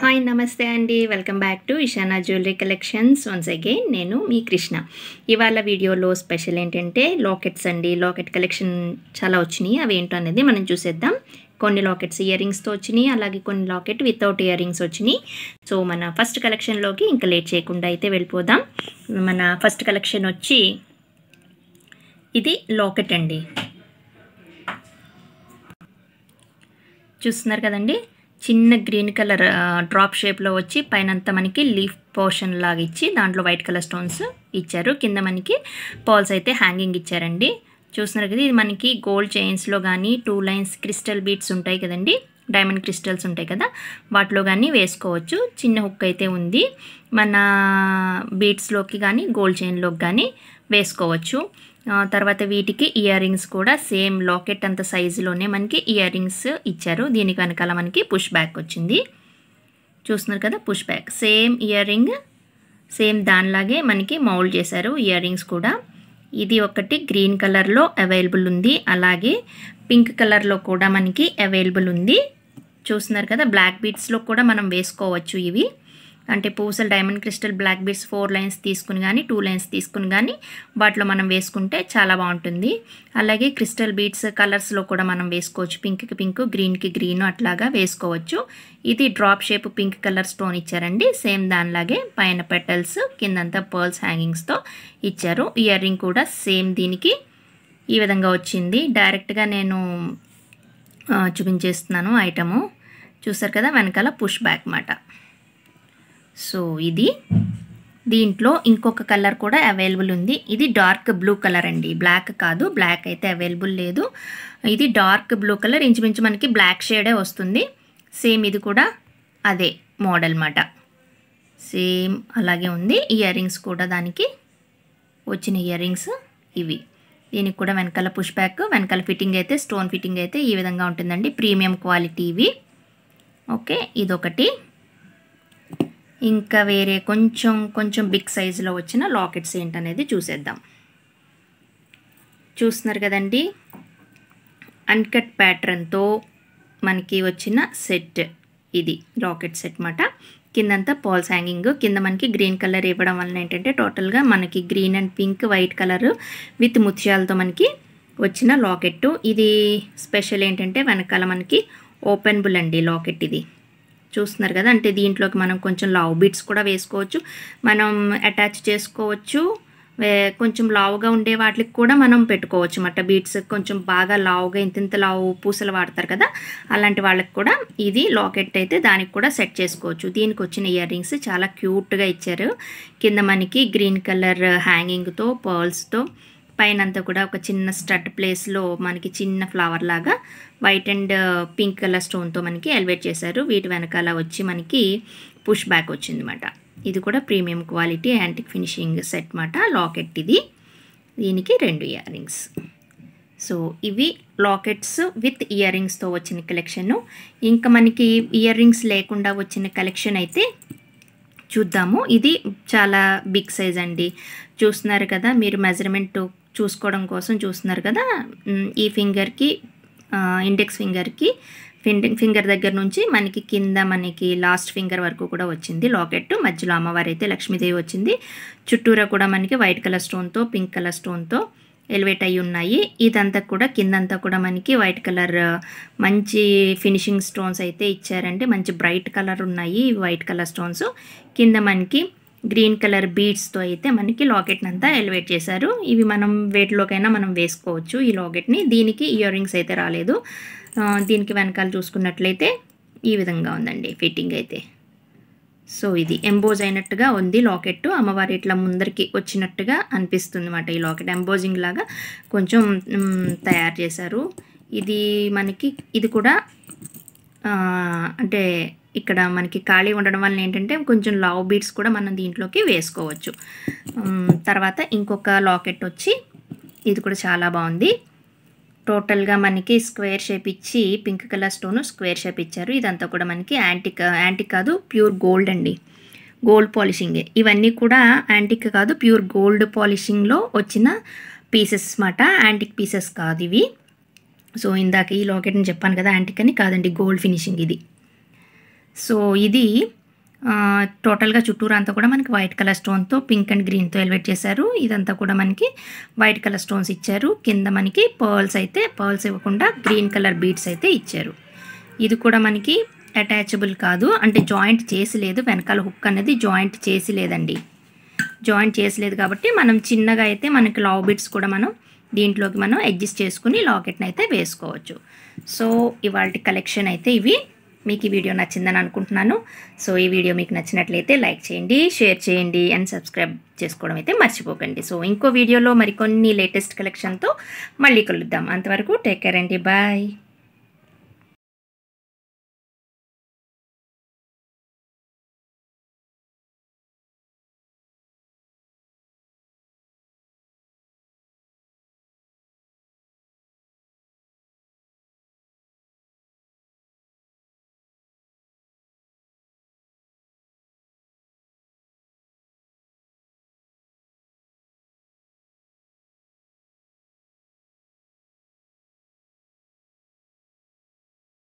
hi నమస్తే అండి welcome back to Ishana jewellery collections once again నేను మీ కృష్ణ ఇవాళ వీడియోలో స్పెషల్ ఏంటంటే లాకెట్స్ అండి లాకెట్ కలెక్షన్ చాలా వచ్చినాయి అవి ఏంటో అనేది మనం చూసేద్దాం కొన్ని లాకెట్స్ ఇయర్ రింగ్స్తో వచ్చినాయి అలాగే కొన్ని లాకెట్ వితౌట్ ఇయర్ రింగ్స్ వచ్చినాయి సో మన ఫస్ట్ కలెక్షన్లోకి ఇంకా లేట్ చేయకుండా అయితే వెళ్ళిపోదాం మన ఫస్ట్ కలెక్షన్ వచ్చి ఇది లాకెట్ అండి చూస్తున్నారు కదండి చిన్న గ్రీన్ కలర్ డ్రాప్ షేప్లో వచ్చి పైనంతా మనకి లీఫ్ పోర్షన్ లాగా ఇచ్చి దాంట్లో వైట్ కలర్ స్టోన్స్ ఇచ్చారు కింద మనకి పాల్స్ అయితే హ్యాంగింగ్ ఇచ్చారండి చూస్తున్నారు కదా ఇది మనకి గోల్డ్ చైన్స్లో కానీ టూ లైన్స్ క్రిస్టల్ బీట్స్ ఉంటాయి కదండి డైమండ్ క్రిస్టల్స్ ఉంటాయి కదా వాటిలో కానీ వేసుకోవచ్చు చిన్న హుక్ అయితే ఉంది మన బీట్స్లోకి కానీ గోల్డ్ చైన్లోకి కానీ వేసుకోవచ్చు తర్వాత వీటికి ఇయర్ రింగ్స్ కూడా సేమ్ లాకెట్ అంత సైజులోనే మనకి ఇయర్ రింగ్స్ ఇచ్చారు దీని వెనకాల మనకి పుష్ బ్యాక్ వచ్చింది చూస్తున్నారు కదా push back same ear ring same దానిలాగే మనకి మౌల్డ్ చేశారు ఇయర్ రింగ్స్ కూడా ఇది ఒకటి గ్రీన్ కలర్లో అవైలబుల్ ఉంది అలాగే పింక్ కలర్లో కూడా మనకి అవైలబుల్ ఉంది చూస్తున్నారు కదా బ్లాక్ బీట్స్లో కూడా మనం వేసుకోవచ్చు ఇవి అంటే పూసలు diamond crystal black beads four lines తీసుకుని కానీ టూ లైన్స్ తీసుకుని కానీ వాటిలో మనం వేసుకుంటే చాలా బాగుంటుంది అలాగే క్రిస్టల్ బీడ్స్ కలర్స్లో కూడా మనం వేసుకోవచ్చు పింక్కి పింక్ గ్రీన్కి గ్రీన్ అట్లాగా వేసుకోవచ్చు ఇది drop shape pink colour stone ఇచ్చారండి సేమ్ దానిలాగే పైన పెటల్స్ కిందంతా పర్ల్స్ హ్యాంగింగ్స్తో ఇచ్చారు ఇయర్ రింగ్ కూడా సేమ్ దీనికి ఈ విధంగా వచ్చింది డైరెక్ట్గా నేను చూపించేస్తున్నాను ఐటము చూసారు కదా వెనకాల పుష్ బ్యాక్ మాట సో ఇది దీంట్లో ఇంకొక కలర్ కూడా అవైలబుల్ ఉంది ఇది డార్క్ బ్లూ కలర్ అండి బ్లాక్ కాదు బ్లాక్ అయితే అవైలబుల్ లేదు ఇది డార్క్ బ్లూ కలర్ ఇంచుమించు మనకి బ్లాక్ షేడే వస్తుంది సేమ్ ఇది కూడా అదే మోడల్ మాట సేమ్ అలాగే ఉంది ఇయర్ రింగ్స్ కూడా దానికి వచ్చిన ఇయర్ రింగ్స్ ఇవి దీనికి కూడా వెనకాల పుష్ బ్యాక్ వెనకాల ఫిట్టింగ్ అయితే స్టోన్ ఫిట్టింగ్ అయితే ఈ విధంగా ఉంటుందండి ప్రీమియం క్వాలిటీ ఇవి ఓకే ఇదొకటి ఇంకా వేరే కొంచెం కొంచెం బిగ్ సైజులో వచ్చిన లాకెట్స్ ఏంటనేది చూసేద్దాం చూస్తున్నారు కదండి అన్కట్ ప్యాటర్న్తో మనకి వచ్చిన సెట్ ఇది లాకెట్ సెట్ మాట కిందంతా పాల్స్ హ్యాంగింగ్ కింద మనకి గ్రీన్ కలర్ ఇవ్వడం వలన ఏంటంటే టోటల్గా మనకి green and pink white colour with ముత్యాలతో మనకి వచ్చిన లాకెట్టు ఇది స్పెషల్ ఏంటంటే వెనకాల మనకి ఓపెన్బుల్ అండి లాకెట్ ఇది చూస్తున్నారు కదా అంటే దీంట్లోకి మనం కొంచెం లావ్ బీట్స్ కూడా వేసుకోవచ్చు మనం అటాచ్ చేసుకోవచ్చు కొంచెం లావుగా ఉండే వాటికి కూడా మనం పెట్టుకోవచ్చు అన్నమాట బీట్స్ కొంచెం బాగా లావుగా ఇంత ఇంత లావు పూసలు వాడతారు కదా అలాంటి వాళ్ళకి కూడా ఇది లాకెట్ అయితే దానికి కూడా సెట్ చేసుకోవచ్చు దీనికి వచ్చిన ఇయర్ రింగ్స్ చాలా క్యూట్గా ఇచ్చారు కింద మనకి గ్రీన్ కలర్ హ్యాంగింగ్తో పర్ల్స్తో పైనంతా కూడా ఒక చిన్న స్టడ్ ప్లేస్లో మనకి చిన్న ఫ్లవర్ లాగా వైట్ అండ్ పింక్ కలర్ స్టోన్తో మనకి ఎలివేట్ చేశారు వీటి వెనకాల వచ్చి మనకి పుష్ బ్యాక్ వచ్చిందన్నమాట ఇది కూడా premium quality antique finishing set అనమాట లాకెట్ ఇది దీనికి రెండు ఇయర్ రింగ్స్ సో ఇవి లాకెట్స్ విత్ ఇయర్ రింగ్స్తో వచ్చిన కలెక్షను ఇంకా మనకి ఇయర్ రింగ్స్ లేకుండా వచ్చిన కలెక్షన్ అయితే చూద్దాము ఇది చాలా బిగ్ సైజ్ అండి చూస్తున్నారు కదా మీరు మెజర్మెంట్ చూసుకోవడం కోసం చూస్తున్నారు కదా ఈ ఫింగర్కి ఇండెక్స్ ఫింగర్కి ఫింగర్ దగ్గర నుంచి మనకి కింద మనకి లాస్ట్ ఫింగర్ వరకు కూడా వచ్చింది లాకెట్ మధ్యలో అమ్మవారు అయితే లక్ష్మీదేవి వచ్చింది చుట్టూరా కూడా మనకి వైట్ కలర్ స్టోన్తో పింక్ కలర్ స్టోన్తో ఎలివేట్ అయి ఉన్నాయి ఇదంతా కూడా కిందంతా కూడా మనకి వైట్ కలర్ మంచి ఫినిషింగ్ స్టోన్స్ అయితే ఇచ్చారంటే మంచి బ్రైట్ కలర్ ఉన్నాయి వైట్ కలర్ స్టోన్స్ కింద మనకి గ్రీన్ కలర్ బీడ్స్తో అయితే మనకి లాకెట్ని అంతా ఎలివేట్ చేశారు ఇవి మనం వేటిలోకైనా మనం వేసుకోవచ్చు ఈ లాకెట్ని దీనికి ఇయర్ రింగ్స్ అయితే రాలేదు దీనికి వెనకాల చూసుకున్నట్లయితే ఈ విధంగా ఉందండి ఫిట్టింగ్ అయితే సో ఇది ఎంబోజ్ అయినట్టుగా ఉంది లాకెట్ అమ్మవారి ఇట్లా ముందరికి వచ్చినట్టుగా అనిపిస్తుంది అనమాట ఈ లాకెట్ ఎంబోజింగ్ లాగా కొంచెం తయారు చేశారు ఇది మనకి ఇది కూడా అంటే ఇక్కడ మనకి ఖాళీ ఉండడం వల్ల ఏంటంటే కొంచెం లావ్ బీడ్స్ కూడా మనం దీంట్లోకి వేసుకోవచ్చు తర్వాత ఇంకొక లాకెట్ వచ్చి ఇది కూడా చాలా బాగుంది టోటల్గా మనకి స్క్వేర్ షేప్ ఇచ్చి pink colour stone square shape ఇచ్చారు ఇదంతా కూడా మనకి యాంటిక్ యాంటిక్ కాదు ప్యూర్ గోల్డ్ అండి గోల్డ్ పాలిషింగే ఇవన్నీ కూడా యాంటిక్ కాదు ప్యూర్ గోల్డ్ పాలిషింగ్లో వచ్చిన పీసెస్ అన్నమాట యాంటిక్ పీసెస్ కాదు ఇవి సో ఇందాక ఈ లాకెట్ని చెప్పాను కదా యాంటిక్ అని కాదండి గోల్డ్ ఫినిషింగ్ ఇది సో ఇది టోటల్గా చుట్టూరు అంతా కూడా మనకి వైట్ కలర్ స్టోన్తో పింక్ అండ్ గ్రీన్తో ఎలివేట్ చేశారు ఇదంతా కూడా మనకి వైట్ కలర్ స్టోన్స్ ఇచ్చారు కింద మనకి పర్ల్స్ అయితే పర్ల్స్ ఇవ్వకుండా గ్రీన్ కలర్ బీడ్స్ అయితే ఇచ్చారు ఇది కూడా మనకి అటాచబుల్ కాదు అంటే జాయింట్ చేసి లేదు వెనకాల హుక్ అనేది జాయింట్ చేసి లేదండి జాయింట్ చేసలేదు కాబట్టి మనం చిన్నగా అయితే మనకి లావ్ బిట్స్ కూడా మనం దీంట్లోకి మనం అడ్జస్ట్ చేసుకుని లాకెట్ని అయితే వేసుకోవచ్చు సో ఇవాళ కలెక్షన్ అయితే ఇవి మీకు ఈ వీడియో నచ్చిందని అనుకుంటున్నాను సో ఈ వీడియో మీకు నచ్చినట్లయితే లైక్ చేయండి షేర్ చేయండి అండ్ సబ్స్క్రైబ్ చేసుకోవడం అయితే మర్చిపోకండి సో ఇంకో వీడియోలో మరికొన్ని లేటెస్ట్ కలెక్షన్తో మళ్ళీ కలుద్దాం అంతవరకు టేక్ కేర్ అండి బాయ్